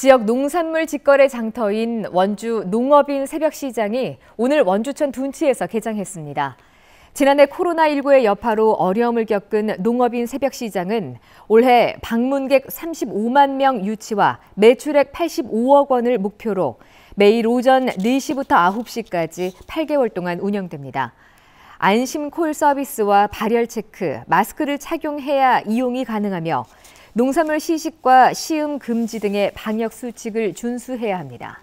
지역 농산물 직거래 장터인 원주 농업인 새벽시장이 오늘 원주천 둔치에서 개장했습니다. 지난해 코로나19의 여파로 어려움을 겪은 농업인 새벽시장은 올해 방문객 35만 명 유치와 매출액 85억 원을 목표로 매일 오전 4시부터 9시까지 8개월 동안 운영됩니다. 안심콜 서비스와 발열 체크, 마스크를 착용해야 이용이 가능하며 농산물 시식과 시음 금지 등의 방역 수칙을 준수해야 합니다.